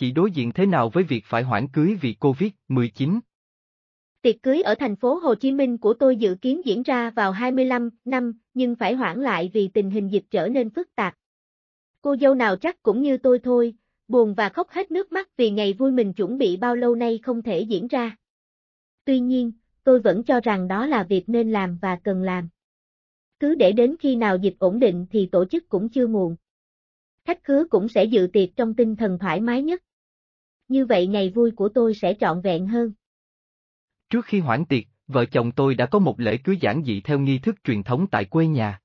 chị đối diện thế nào với việc phải hoãn cưới vì Covid-19? Tiệc cưới ở thành phố Hồ Chí Minh của tôi dự kiến diễn ra vào 25 năm, nhưng phải hoãn lại vì tình hình dịch trở nên phức tạp. Cô dâu nào chắc cũng như tôi thôi, buồn và khóc hết nước mắt vì ngày vui mình chuẩn bị bao lâu nay không thể diễn ra. Tuy nhiên, tôi vẫn cho rằng đó là việc nên làm và cần làm. Cứ để đến khi nào dịch ổn định thì tổ chức cũng chưa muộn. Khách khứa cũng sẽ dự tiệc trong tinh thần thoải mái nhất như vậy ngày vui của tôi sẽ trọn vẹn hơn. Trước khi hoãn tiệc, vợ chồng tôi đã có một lễ cưới giản dị theo nghi thức truyền thống tại quê nhà.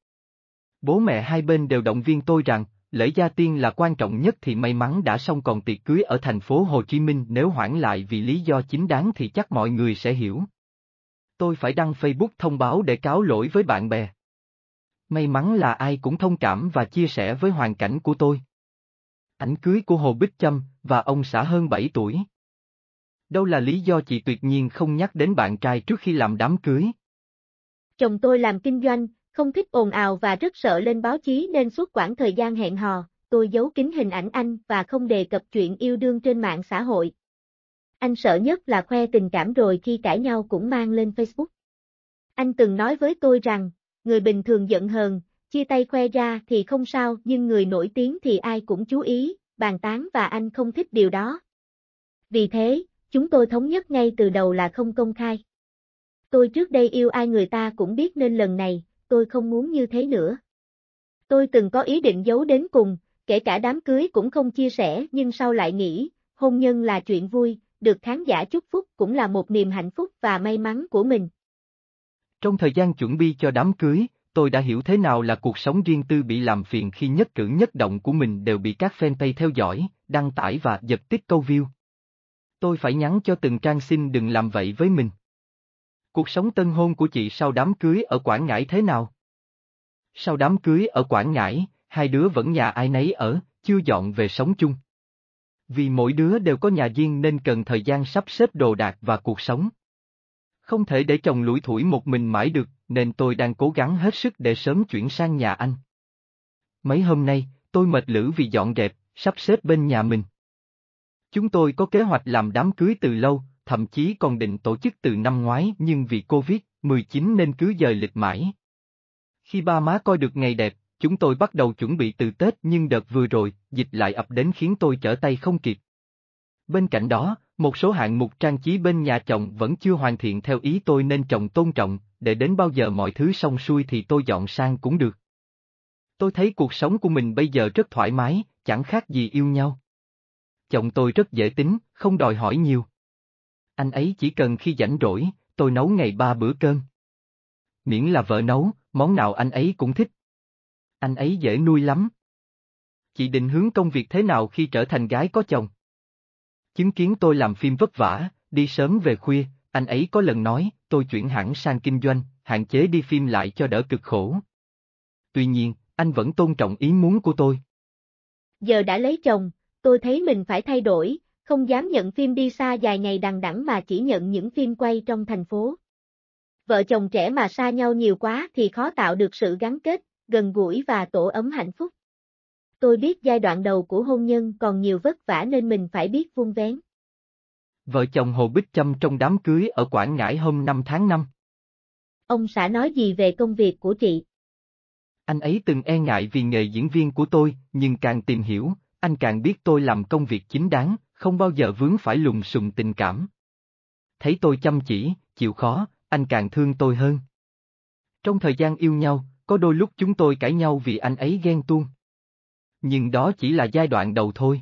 Bố mẹ hai bên đều động viên tôi rằng, lễ gia tiên là quan trọng nhất thì may mắn đã xong còn tiệc cưới ở thành phố Hồ Chí Minh nếu hoãn lại vì lý do chính đáng thì chắc mọi người sẽ hiểu. Tôi phải đăng Facebook thông báo để cáo lỗi với bạn bè. May mắn là ai cũng thông cảm và chia sẻ với hoàn cảnh của tôi ảnh cưới của Hồ Bích Trâm, và ông xã hơn 7 tuổi. Đâu là lý do chị tuyệt nhiên không nhắc đến bạn trai trước khi làm đám cưới? Chồng tôi làm kinh doanh, không thích ồn ào và rất sợ lên báo chí nên suốt quãng thời gian hẹn hò, tôi giấu kín hình ảnh anh và không đề cập chuyện yêu đương trên mạng xã hội. Anh sợ nhất là khoe tình cảm rồi khi cãi nhau cũng mang lên Facebook. Anh từng nói với tôi rằng, người bình thường giận hờn, chia tay khoe ra thì không sao nhưng người nổi tiếng thì ai cũng chú ý, bàn tán và anh không thích điều đó. Vì thế, chúng tôi thống nhất ngay từ đầu là không công khai. Tôi trước đây yêu ai người ta cũng biết nên lần này, tôi không muốn như thế nữa. Tôi từng có ý định giấu đến cùng, kể cả đám cưới cũng không chia sẻ nhưng sau lại nghĩ, hôn nhân là chuyện vui, được khán giả chúc phúc cũng là một niềm hạnh phúc và may mắn của mình. Trong thời gian chuẩn bị cho đám cưới, tôi đã hiểu thế nào là cuộc sống riêng tư bị làm phiền khi nhất cử nhất động của mình đều bị các fanpage theo dõi, đăng tải và giật tít câu view. Tôi phải nhắn cho từng trang xin đừng làm vậy với mình. Cuộc sống tân hôn của chị sau đám cưới ở Quảng Ngãi thế nào? Sau đám cưới ở Quảng Ngãi, hai đứa vẫn nhà ai nấy ở, chưa dọn về sống chung. Vì mỗi đứa đều có nhà riêng nên cần thời gian sắp xếp đồ đạc và cuộc sống. Không thể để chồng lủi thủi một mình mãi được nên tôi đang cố gắng hết sức để sớm chuyển sang nhà anh. Mấy hôm nay, tôi mệt lử vì dọn dẹp, sắp xếp bên nhà mình. Chúng tôi có kế hoạch làm đám cưới từ lâu, thậm chí còn định tổ chức từ năm ngoái nhưng vì Covid-19 nên cứ dời lịch mãi. Khi ba má coi được ngày đẹp, chúng tôi bắt đầu chuẩn bị từ Tết nhưng đợt vừa rồi, dịch lại ập đến khiến tôi trở tay không kịp. Bên cạnh đó, một số hạng mục trang trí bên nhà chồng vẫn chưa hoàn thiện theo ý tôi nên chồng tôn trọng, để đến bao giờ mọi thứ xong xuôi thì tôi dọn sang cũng được. Tôi thấy cuộc sống của mình bây giờ rất thoải mái, chẳng khác gì yêu nhau. Chồng tôi rất dễ tính, không đòi hỏi nhiều. Anh ấy chỉ cần khi rảnh rỗi, tôi nấu ngày ba bữa cơm. Miễn là vợ nấu, món nào anh ấy cũng thích. Anh ấy dễ nuôi lắm. Chị định hướng công việc thế nào khi trở thành gái có chồng? Chứng kiến tôi làm phim vất vả, đi sớm về khuya, anh ấy có lần nói, tôi chuyển hẳn sang kinh doanh, hạn chế đi phim lại cho đỡ cực khổ. Tuy nhiên, anh vẫn tôn trọng ý muốn của tôi. Giờ đã lấy chồng, tôi thấy mình phải thay đổi, không dám nhận phim đi xa dài ngày đằng đẵng mà chỉ nhận những phim quay trong thành phố. Vợ chồng trẻ mà xa nhau nhiều quá thì khó tạo được sự gắn kết, gần gũi và tổ ấm hạnh phúc. Tôi biết giai đoạn đầu của hôn nhân còn nhiều vất vả nên mình phải biết vung vén. Vợ chồng Hồ Bích Trâm trong đám cưới ở Quảng Ngãi hôm 5 tháng 5. Ông xã nói gì về công việc của chị? Anh ấy từng e ngại vì nghề diễn viên của tôi, nhưng càng tìm hiểu, anh càng biết tôi làm công việc chính đáng, không bao giờ vướng phải lùng sùng tình cảm. Thấy tôi chăm chỉ, chịu khó, anh càng thương tôi hơn. Trong thời gian yêu nhau, có đôi lúc chúng tôi cãi nhau vì anh ấy ghen tuông nhưng đó chỉ là giai đoạn đầu thôi.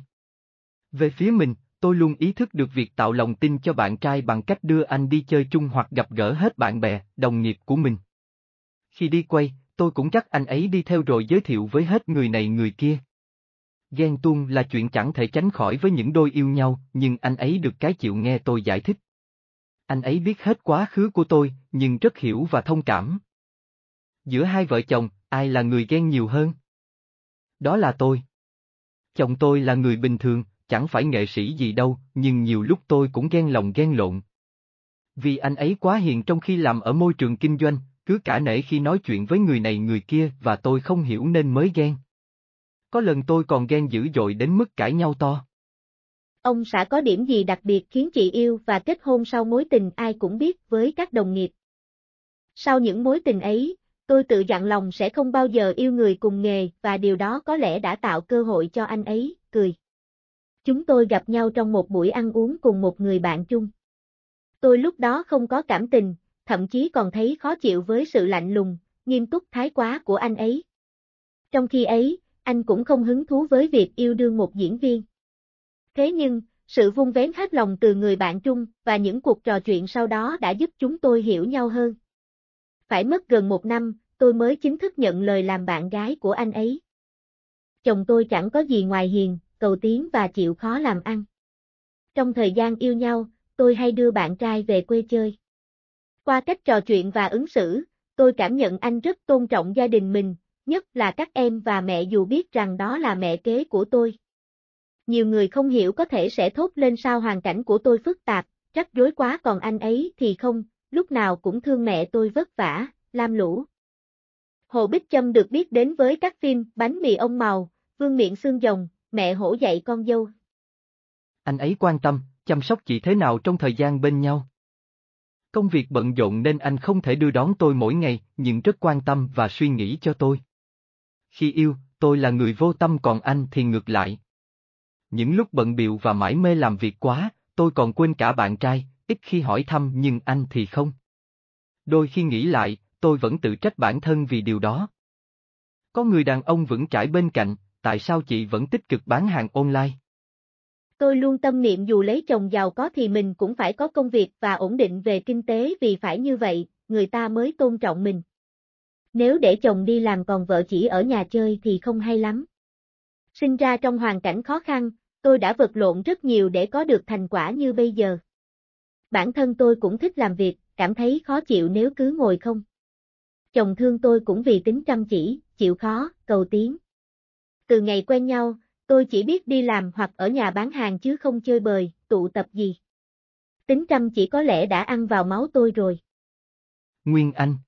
Về phía mình, tôi luôn ý thức được việc tạo lòng tin cho bạn trai bằng cách đưa anh đi chơi chung hoặc gặp gỡ hết bạn bè, đồng nghiệp của mình. Khi đi quay, tôi cũng chắc anh ấy đi theo rồi giới thiệu với hết người này người kia. Ghen tuông là chuyện chẳng thể tránh khỏi với những đôi yêu nhau, nhưng anh ấy được cái chịu nghe tôi giải thích. Anh ấy biết hết quá khứ của tôi, nhưng rất hiểu và thông cảm. Giữa hai vợ chồng, ai là người ghen nhiều hơn? đó là tôi. Chồng tôi là người bình thường, chẳng phải nghệ sĩ gì đâu, nhưng nhiều lúc tôi cũng ghen lòng ghen lộn. Vì anh ấy quá hiền trong khi làm ở môi trường kinh doanh, cứ cả nể khi nói chuyện với người này người kia và tôi không hiểu nên mới ghen. Có lần tôi còn ghen dữ dội đến mức cãi nhau to. Ông xã có điểm gì đặc biệt khiến chị yêu và kết hôn sau mối tình ai cũng biết với các đồng nghiệp. Sau những mối tình ấy, Tôi tự dặn lòng sẽ không bao giờ yêu người cùng nghề và điều đó có lẽ đã tạo cơ hội cho anh ấy, cười. Chúng tôi gặp nhau trong một buổi ăn uống cùng một người bạn chung. Tôi lúc đó không có cảm tình, thậm chí còn thấy khó chịu với sự lạnh lùng, nghiêm túc thái quá của anh ấy. Trong khi ấy, anh cũng không hứng thú với việc yêu đương một diễn viên. Thế nhưng, sự vung vén hết lòng từ người bạn chung và những cuộc trò chuyện sau đó đã giúp chúng tôi hiểu nhau hơn phải mất gần một năm, tôi mới chính thức nhận lời làm bạn gái của anh ấy. Chồng tôi chẳng có gì ngoài hiền, cầu tiến và chịu khó làm ăn. Trong thời gian yêu nhau, tôi hay đưa bạn trai về quê chơi. Qua cách trò chuyện và ứng xử, tôi cảm nhận anh rất tôn trọng gia đình mình, nhất là các em và mẹ dù biết rằng đó là mẹ kế của tôi. Nhiều người không hiểu có thể sẽ thốt lên sao hoàn cảnh của tôi phức tạp, rắc dối quá còn anh ấy thì không, lúc nào cũng thương mẹ tôi vất vả, lam lũ. Hồ Bích Trâm được biết đến với các phim Bánh mì ông màu, Vương miệng xương rồng, Mẹ hổ dạy con dâu. Anh ấy quan tâm, chăm sóc chị thế nào trong thời gian bên nhau. Công việc bận rộn nên anh không thể đưa đón tôi mỗi ngày, nhưng rất quan tâm và suy nghĩ cho tôi. Khi yêu, tôi là người vô tâm còn anh thì ngược lại. Những lúc bận biệu và mãi mê làm việc quá, tôi còn quên cả bạn trai, ít khi hỏi thăm nhưng anh thì không. Đôi khi nghĩ lại, tôi vẫn tự trách bản thân vì điều đó. Có người đàn ông vững chãi bên cạnh, tại sao chị vẫn tích cực bán hàng online? Tôi luôn tâm niệm dù lấy chồng giàu có thì mình cũng phải có công việc và ổn định về kinh tế vì phải như vậy, người ta mới tôn trọng mình. Nếu để chồng đi làm còn vợ chỉ ở nhà chơi thì không hay lắm. Sinh ra trong hoàn cảnh khó khăn, tôi đã vật lộn rất nhiều để có được thành quả như bây giờ bản thân tôi cũng thích làm việc, cảm thấy khó chịu nếu cứ ngồi không. Chồng thương tôi cũng vì tính chăm chỉ, chịu khó, cầu tiến. Từ ngày quen nhau, tôi chỉ biết đi làm hoặc ở nhà bán hàng chứ không chơi bời, tụ tập gì. Tính chăm chỉ có lẽ đã ăn vào máu tôi rồi. Nguyên Anh